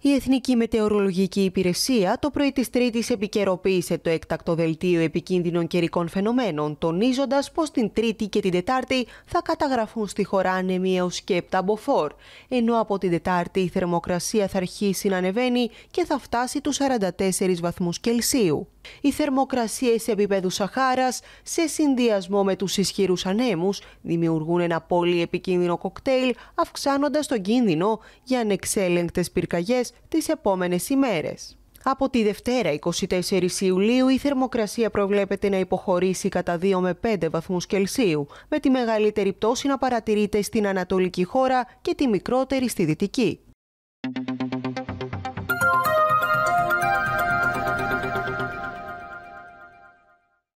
Η Εθνική Μετεωρολογική Υπηρεσία το πρωί της Τρίτης επικαιροποίησε το έκτακτο δελτίο επικίνδυνων καιρικών φαινομένων, τονίζοντας πως την Τρίτη και την Τετάρτη θα καταγραφούν στη χώρα έω και επταμποφόρ μποφόρ, ενώ από την Τετάρτη η θερμοκρασία θα αρχίσει να ανεβαίνει και θα φτάσει τους 44 βαθμούς Κελσίου. Οι θερμοκρασίε επίπεδου Σαχάρας, σε συνδυασμό με τους ισχυρούς ανέμους, δημιουργούν ένα πολύ επικίνδυνο κοκτέιλ, αυξάνοντας τον κίνδυνο για ανεξέλεγκτες πυρκαγιές θερμοκρασίες τις επόμενες ημέρες. Από τη Δευτέρα 24 Ιουλίου η θερμοκρασία προβλέπεται να υποχωρήσει κατά 2 με 5 βαθμούς Κελσίου, με τη μεγαλύτερη πτώση να παρατηρείται στην ανατολική χώρα και τη μικρότερη στη δυτική.